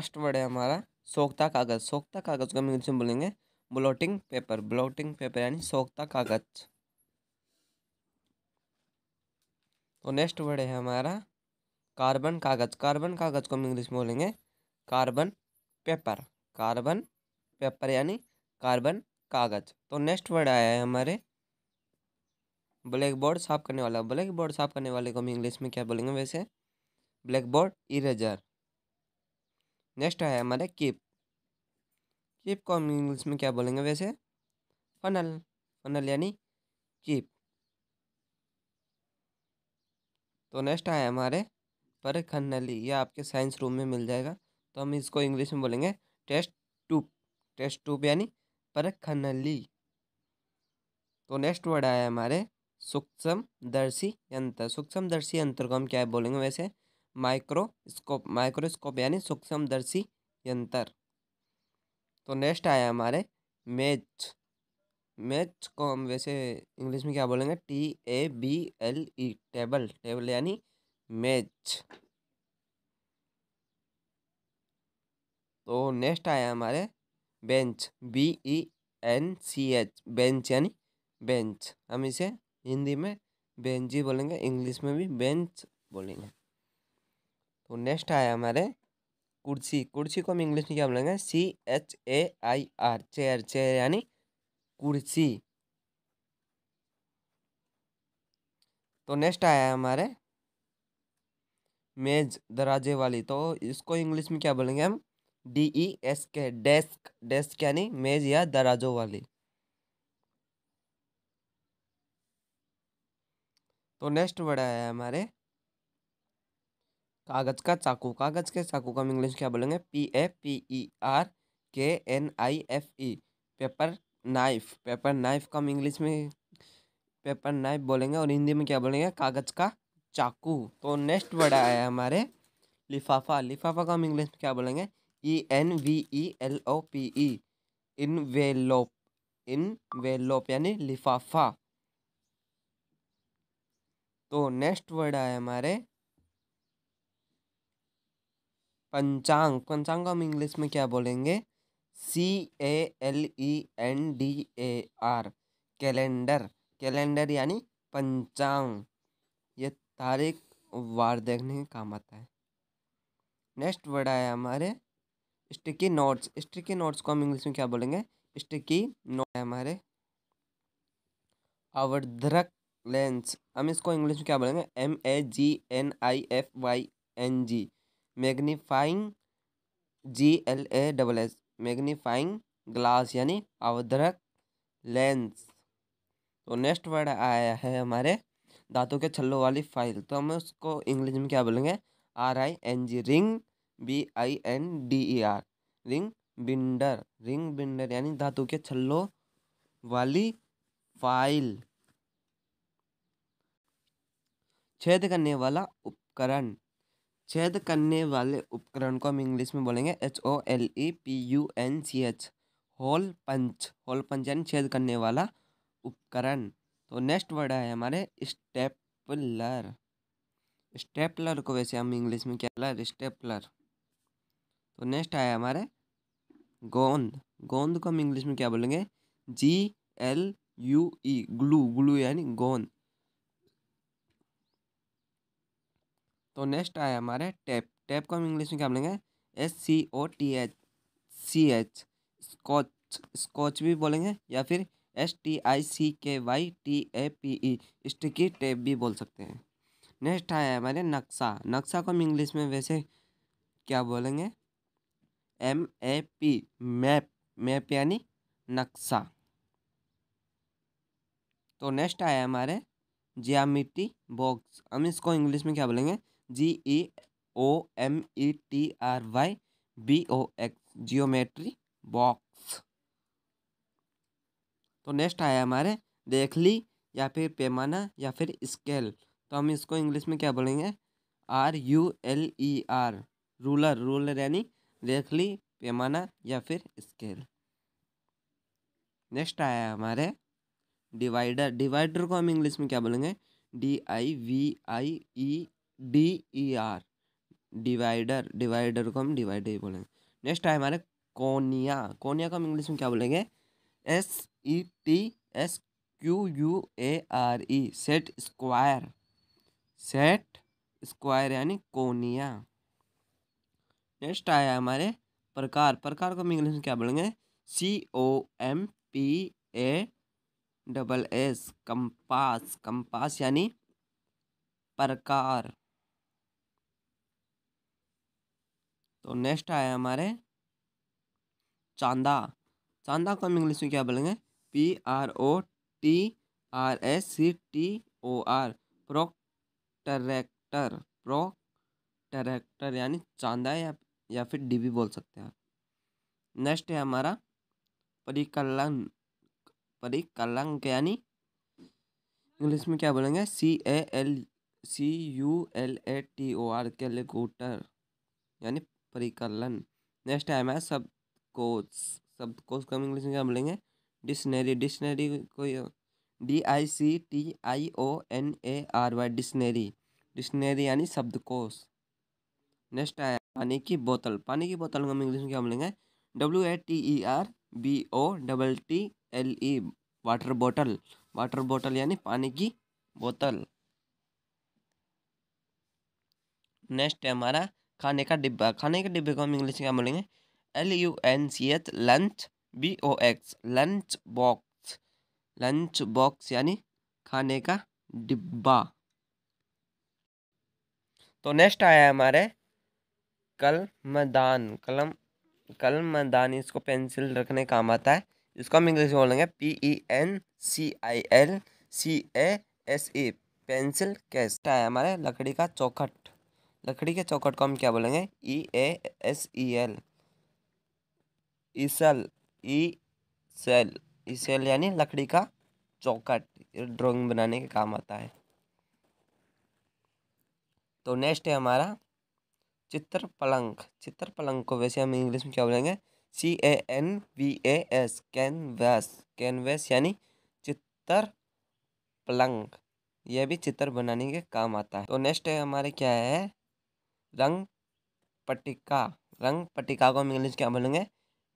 first word है हमारा सोखता कागज़ सोखता कागज़ को हम इंग्लिश में बोलेंगे ब्लॉटिंग पेपर ब्लॉटिंग पेपर यानी सोखता कागज़ तो नेक्स्ट वर्ड है हमारा कार्बन कागज़ कार्बन कागज़ को हम इंग्लिश में बोलेंगे कार्बन पेपर कार्बन पेपर यानी कार्बन कागज़ तो नेक्स्ट वर्ड आया है हमारे ब्लैक बोर्ड साफ करने वाला ब्लैक बोर्ड साफ करने वाले को हम इंग्लिश में क्या बोलेंगे वैसे ब्लैक बोर्ड इरेजर नेक्स्ट है हमारा कीप कीप को हम इंग्लिश में क्या बोलेंगे वैसे फनल फनल यानी कीप तो नेक्स्ट है हमारे पर खनली यह आपके साइंस रूम में मिल जाएगा तो हम इसको इंग्लिश में बोलेंगे टेस्ट टूप टेस्ट टूप यानी पर खनली तो नेक्स्ट वर्ड आया हमारे सूक्ष्म दर्शी यंत्र सूक्ष्म दर्शी यंत्र को हम क्या बोलेंगे वैसे माइक्रोस्कोप माइक्रोस्कोप यानी सूक्ष्मदर्शी यंत्र तो नेक्स्ट आया हमारे मैच मैच को हम वैसे इंग्लिश में क्या बोलेंगे T A B L E table table यानी मैच तो नेक्स्ट आया हमारे bench B E N C H bench यानी बेंच हम इसे हिंदी में बेंच ही बोलेंगे इंग्लिश में भी बेंच बोलेंगे तो नेक्स्ट आया हमारे कुर्सी कुर्सी को हम इंग्लिश में क्या बोलेंगे C H A I R chair chair यानी कुर्सी तो नेक्स्ट आया हमारे मेज दराजे वाली तो इसको इंग्लिश में क्या बोलेंगे हम D E S K desk desk यानी मेज या दराजो वाली तो नेक्स्ट वर्ड आया है हमारे कागज़ का चाकू कागज़ के चाकू का हम इंग्लिश क्या बोलेंगे P A P E R K N I F E paper knife paper knife का हम इंग्लिश में पेपर नाइफ e e, बोलेंगे और हिंदी में क्या बोलेंगे कागज़ का चाकू तो नेक्स्ट वर्ड आया है हमारे लिफाफा लिफाफा का हम इंग्लिश में क्या बोलेंगे E N V E L O P E envelope envelope यानी लिफाफा तो नेक्स्ट वर्ड आया हमारे पंचांग पंचांग को हम इंग्लिश में क्या बोलेंगे C A L E N D A R calendar calendar यानी पंचांग ये तारीख वार देखने के काम आता है नेक्स्ट वर्ड आया हमारे स्टिकी नोट्स स्टिकी नोट्स को हम इंग्लिश में क्या बोलेंगे स्टिकी नोट है हमारे अवर्धरक लेंस हम इसको इंग्लिश में क्या बोलेंगे M A G N I F Y N G magnifying G L A double S magnifying glass यानी अवधरक लेंस तो नेक्स्ट वर्ड आया है हमारे दांतों के छल्लों वाली फाइल तो हम उसको इंग्लिश में क्या बोलेंगे R I N G ring B I N D E R ring binder ring binder यानी धातु के छल्लों वाली फाइल छेद करने वाला उपकरण छेद करने वाले उपकरण को हम इंग्लिश में बोलेंगे H O L E P U N C H hole punch hole punch यानी छेद करने वाला उपकरण तो नेक्स्ट वर्ड है हमारे स्टेपलर स्टेपलर को वैसे हम इंग्लिश में क्या बोला स्टेपलर तो नेक्स्ट आया हमारे गोंद गोंद को हम इंग्लिश में क्या बोलेंगे G L U E glue glue यानी गोंद तो नेक्स्ट आया हमारे टैप टैप को हम इंग्लिश में क्या बोलेंगे S C O T C H एच स्कॉच स्कॉच भी बोलेंगे या फिर S T I C K Y T A P E sticky tape भी बोल सकते हैं नेक्स्ट आया हमारे नक्शा नक्शा को हम इंग्लिश में वैसे क्या बोलेंगे M A P map map यानी नक्शा तो नेक्स्ट आया हमारे जियामिटी बॉक्स हम इसको इंग्लिश में क्या बोलेंगे G E O M E T R Y B O X geometry box तो नेक्स्ट आया हमारे देख ली या फिर पैमाना या फिर स्केल तो हम इसको इंग्लिश में क्या बोलेंगे R U L E R ruler ruler यानी देख ली पैमाना या फिर स्केल नेक्स्ट आया हमारे डिवाइडर डिवाइडर को हम इंग्लिश में क्या बोलेंगे D I we I E D E are divider divider को हम डिवाइडर ही बोलेंगे नेक्स्ट है हमारे कोनिया कोनिया को हम इंग्लिश में क्या बोलेंगे S E T S Q U A R E set square set square यानी कोनिया नेक्स्ट आया हमारे प्रकार प्रकार को हम इंग्लिश में क्या बोलेंगे C O M P A double S compass compass यानी प्रकार तो नेक्स्ट आया हमारे चांदा चांदा को हम इंग्लिश में क्या बोलेंगे P R O T R S C T O R pro protractor यानी चांदा या या फिर डीबी बोल सकते हैं नेक्स्ट है हमारा परिकलंग परिकलंक यानी इंग्लिश में क्या बोलेंगे C A L C U L A T O R calculator यानी परिकलन नेक्स्ट है मैथ शब्दकोश शब्दकोश को हम इंग्लिश में क्या बोलेंगे डिक्शनरी डिक्शनरी को D I C T I O N A R Y dictionary dictionary यानी शब्दकोश नेक्स्ट आया पानी की बोतल पानी की बोतल को हम इंग्लिश में क्या बोलेंगे W A T E R B O double T L E water bottle water bottle यानी पानी की बोतल नेक्स्ट है हमारा खाने का डिब्बा खाने के डिब्बे को हम इंग्लिश में क्या बोलेंगे L U N C H lunch B O X lunch box lunch box यानी खाने का डिब्बा तो नेक्स्ट आया हमारे कल मैदान कलम कल मैदान इसको पेंसिल रखने काम आता है इसको हम इंग्लिश में बोलेंगे P E N C I L C A S E pencil case है हमारे लकड़ी का चौखट लकड़ी के चौखट को हम क्या बोलेंगे E A S E L easel easel easel यानी लकड़ी का चौखट ड्राइंग बनाने के काम आता है तो नेक्स्ट है हमारा चित्र पलंग चित्र पलंग को वैसे हम इंग्लिश में क्या बोलेंगे C A N V A S canvas canvas यानी चित्र पलंग यह भी चित्र बनाने के काम आता है तो नेक्स्ट है हमारे क्या है रंग पट्टिका रंग पटिका को हम इंग्लिश क्या बोलेंगे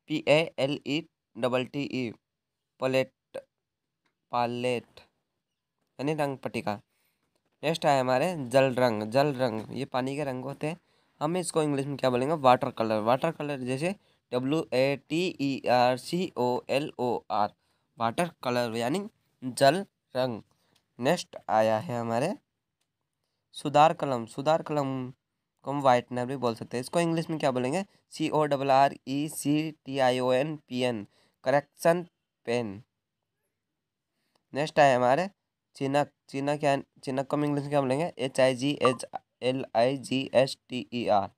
P A L E double T E palette palette यानी रंग पट्टिका नेक्स्ट आया हमारे जल रंग जल रंग ये पानी के रंग होते हैं हम इसको इंग्लिश में क्या बोलेंगे वाटर कलर वाटर कलर जैसे W A T E R C O L O R water colour यानी जल रंग नेक्स्ट आया है हमारे सुधार कलम सुधार कलम को हम वाइटनर भी बोल सकते हैं इसको इंग्लिश में क्या बोलेंगे C O double R E C T I O N P N correction pen next आए हमारे चिनक चिनक या चिनक को हम इंग्लिश में क्या बोलेंगे H I G H L I G S T E R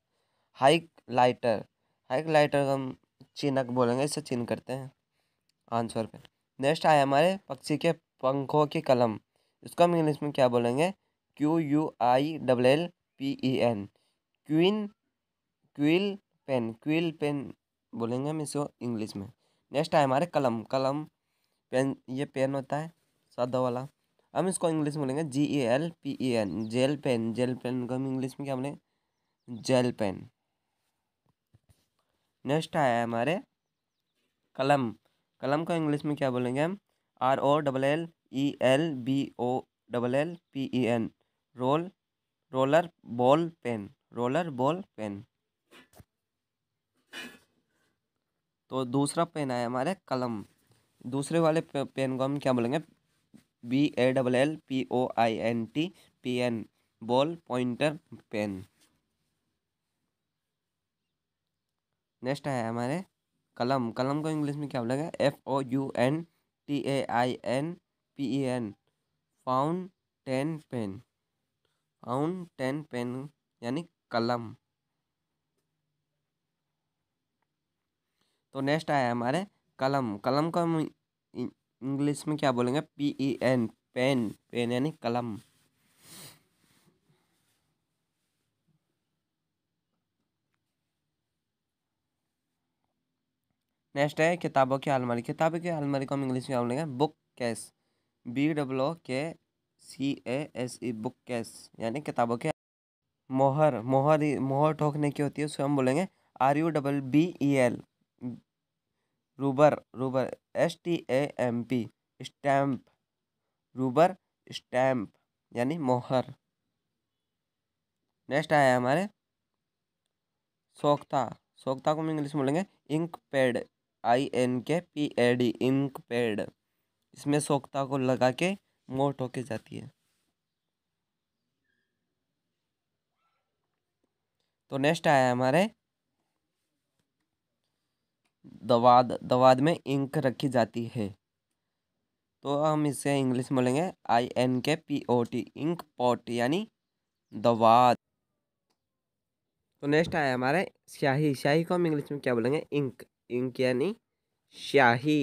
highlighter highlighter को हम चिनक बोलेंगे इससे चिन करते हैं आंसर पे नेक्स्ट आए हमारे पक्षी के पंखों की कलम इसको हम इंग्लिश में क्या बोलेंगे Q U I double L P E N queen quill pen quill pen बोलेंगे हम इसको इंग्लिश में नेक्स्ट है हमारे कलम कलम पेन ये पेन होता है सादा वाला हम इसको इंग्लिश में बोलेंगे G A L P E N gel pen gel pen को हम इंग्लिश में क्या बोलेंगे जेल पेन नेक्स्ट आया है हमारे कलम कलम को इंग्लिश में क्या बोलेंगे हम R O double L E L B O double L P E N roll roller ball pen roller ball pen तो दूसरा पेन है हमारे कलम दूसरे वाले पेन को हम क्या बोलेंगे B A double L P O I N T P N ball pointer pen next है हमारे कलम कलम को इंग्लिश में क्या बोलेंगे F O U N T A I N P E N fountain pen fountain pen यानी कलम तो नेक्स्ट आया हमारे कलम कलम को हम इंग्लिश में क्या बोलेंगे P E N pen pen यानी कलम नेक्स्ट है किताबों की अलमारी किताबों की अलमारी को हम इंग्लिश में क्या बोलेंगे बुक कैस बी डब्लो के सी ए एस ई बुक कैस यानी किताबों के मोहर मोहर मोहर ठोकने की होती है उसको हम बोलेंगे R U double B E L rubber rubber S T A M P stamp rubber stamp यानी मोहर नेक्स्ट आया हमारे सोख्ता सोख्ता को हम इंग्लिश में बोलेंगे ink pad I N K P A D ink pad इसमें सोख्ता को लगा के मोट होके जाती है तो नेक्स्ट आया हमारे दवाद दवाद में इंक रखी जाती है तो हम इसे इंग्लिश में बोलेंगे I N K P O T ink pot यानी दवाद तो नेक्स्ट आया हमारे स्याही स्याही को हम इंग्लिश में क्या बोलेंगे इंक इंक यानी स्याही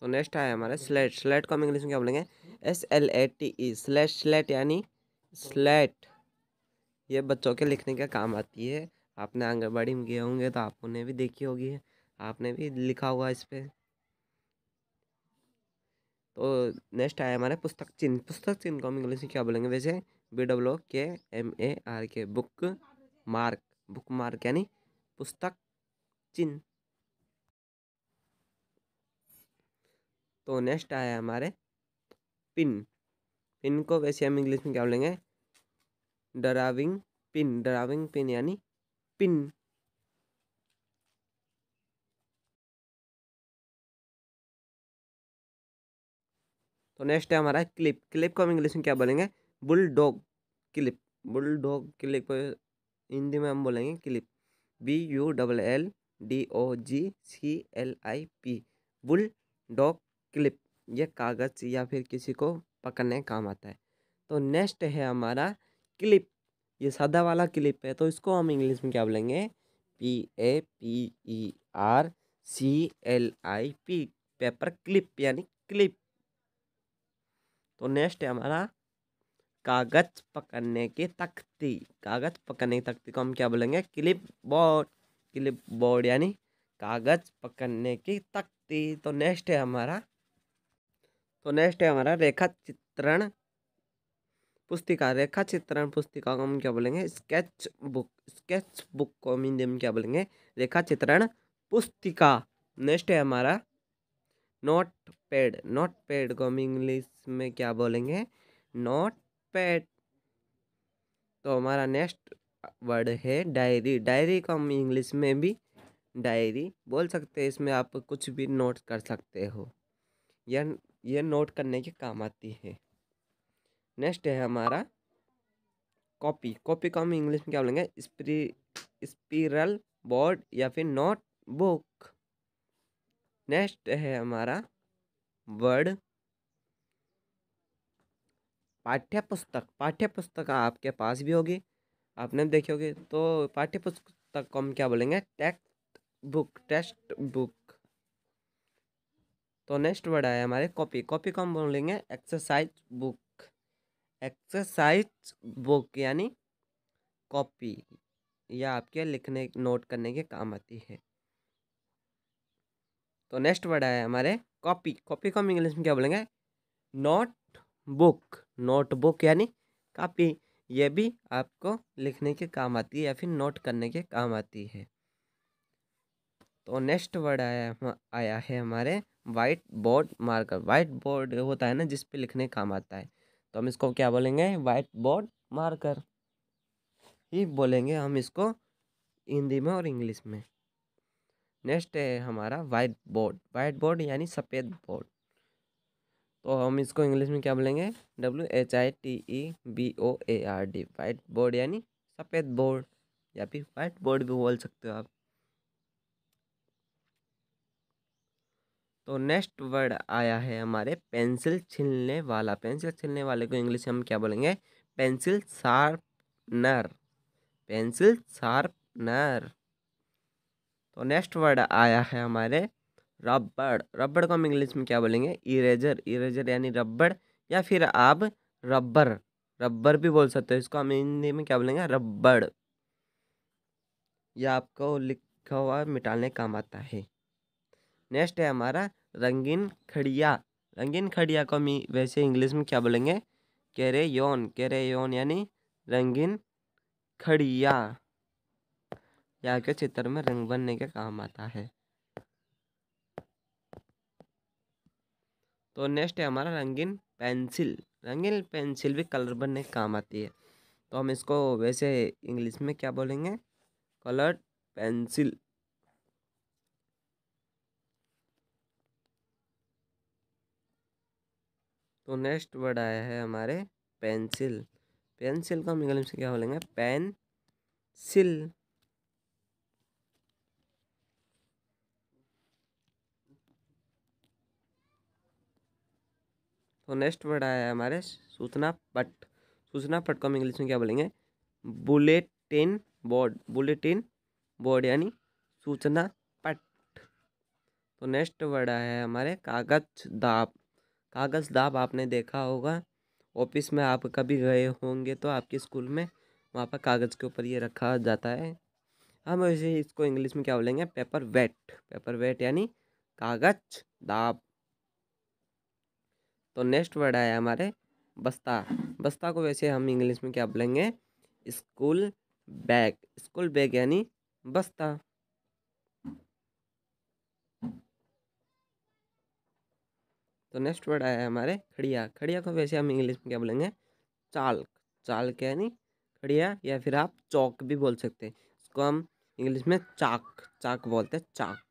तो नेक्स्ट आया हमारा स्लेट स्लेट को हम इंग्लिश में क्या बोलेंगे S L A T E slate slate यानी स्लेट ये बच्चों के लिखने का काम आती है आपने आंगनबाड़ी में गए होंगे तो आपने भी देखी होगी आपने भी लिखा होगा इस पर तो नेक्स्ट आया हमारा पुस्तक चिन्ह पुस्तक चिन्ह को हम इंग्लिश में क्या बोलेंगे वैसे B double K M A R K bookmark bookmark यानी पुस्तक चिन्ह तो नेक्स्ट आया हमारे पिन पिन को वैसे हम इंग्लिश में क्या बोलेंगे डराविंग पिन डराविंग पिन यानी पिन तो नेक्स्ट है हमारा क्लिप क्लिप को हम इंग्लिश में क्या बोलेंगे bulldog clip bulldog clip को हिंदी में हम बोलेंगे clip B U double L D O G C L I P bulldog clip ये कागज़ या फिर किसी को पकड़ने काम आता है तो नेक्स्ट है हमारा क्लिप ये सादा वाला क्लिप है तो इसको हम इंग्लिश में क्या बोलेंगे P A P E R C L I P paper clip यानी क्लिप तो नेक्स्ट है हमारा कागज पकड़ने की तख्ती कागज पकड़ने की तख्ती को हम क्या बोलेंगे क्लिप बोर्ड क्लिप बोर्ड यानी कागज पकड़ने की तख्ती तो नेक्स्ट है हमारा तो नेक्स्ट है हमारा रेखा चित्रण पुस्तिका रेखा चित्रण पुस्तिका को हम क्या बोलेंगे स्केच बुक स्केच बुक को हम हिंदी में क्या बोलेंगे रेखा चित्रण पुस्तिका नेक्स्ट है हमारा नोट पैड नोट पैड को हम इंग्लिश में क्या बोलेंगे नोट पैड तो हमारा नेक्स्ट वर्ड है डायरी डायरी को हम इंग्लिश में भी डायरी बोल सकते हैं इसमें आप कुछ भी नोट कर सकते हो या ये नोट करने के काम आती है नेक्स्ट है हमारा कॉपी कॉपी को हम इंग्लिश में क्या बोलेंगे स्पीरल बोर्ड या फिर नोट बुक नेक्स्ट है हमारा वर्ड पाठ्य पुस्तक पाठ्य पुस्तक आपके पास भी होगी आपने देखे देखी होगी तो पाठ्य पुस्तक को हम क्या बोलेंगे टेक्स्ट बुक टेक्स्ट बुक तो नेक्स्ट वर्ड आया हमारे कॉपी कॉपी को हम बोलेंगे एक्सरसाइज बुक एक्सरसाइज बुक यानी कॉपी यह आपके लिखने नोट करने के काम आती है तो नेक्स्ट वर्ड आया हमारे कॉपी कॉपी को हम इंग्लिश में क्या बोलेंगे नोट बुक नोट बुक यानी कॉपी ये भी आपको लिखने के काम आती है या फिर नोट करने के काम आती है तो नेक्स्ट वर्ड आया आया है हमारे white board marker white board होता है ना जिस पे लिखने काम आता है तो हम इसको क्या बोलेंगे वाइट बोर्ड मार्कर ही बोलेंगे हम इसको हिंदी में और इंग्लिश में नेक्स्ट है हमारा वाइट बोर्ड वाइट बोर्ड यानी सफ़ेद बोर्ड तो हम इसको इंग्लिश में क्या बोलेंगे W H I T E B O A R D white board यानी सफ़ेद बोर्ड या फिर वाइट बोर्ड भी बोल सकते हो आप तो नेक्स्ट वर्ड आया है हमारे पेंसिल छिलने वाला पेंसिल छिलने वाले को इंग्लिश हम क्या बोलेंगे पेंसिल शार्पनर पेंसिल शार्पनर तो नेक्स्ट वर्ड आया है हमारे रबड़ रबड़ को हम इंग्लिश में क्या बोलेंगे इरेजर इरेजर यानी रबड़ या फिर आप रबर रबर भी बोल सकते हो इसको हम हिंदी में क्या बोलेंगे रबड़ यह आपको लिखा हुआ मिटाने काम आता है नेक्स्ट है हमारा रंगीन खड़िया रंगीन खड़िया को हम वैसे इंग्लिश में क्या बोलेंगे कैरे योन कैरे योन यानी रंगीन खड़िया यहाँ के चित्र में रंग बनने के काम आता है तो नेक्स्ट है हमारा रंगीन पेंसिल रंगीन पेंसिल भी कलर बनने के काम आती है तो हम इसको वैसे इंग्लिश में क्या बोलेंगे कलर्ड पेंसिल तो नेक्स्ट वर्ड आया है हमारे पेंसिल पेंसिल को हम इंग्लिश में क्या बोलेंगे पेन सिल तो नेक्स्ट वर्ड आया है हमारे सूचना पट सूचना पट को हम इंग्लिश में क्या बोलेंगे बुलेटिन बोर्ड बुलेटिन बोर्ड यानी सूचना पट तो नेक्स्ट वर्ड आया है हमारे कागज दाप कागज़ दाब आपने देखा होगा ऑफिस में आप कभी गए होंगे तो आपके स्कूल में वहाँ पर कागज़ के ऊपर ये रखा जाता है हम वैसे इसको इंग्लिश में क्या बोलेंगे पेपर वेट पेपर वेट यानी कागज दाब तो नेक्स्ट वर्ड आया हमारे बस्ता बस्ता को वैसे हम इंग्लिश में क्या बोलेंगे स्कूल बैग स्कूल बैग यानी बस्ता तो नेक्स्ट वर्ड आया है हमारे खड़िया खड़िया को वैसे हम इंग्लिश में क्या बोलेंगे चाल चाल यानी खड़िया या फिर आप चौक भी बोल सकते हैं इसको हम इंग्लिश में चाक चाक बोलते हैं चाक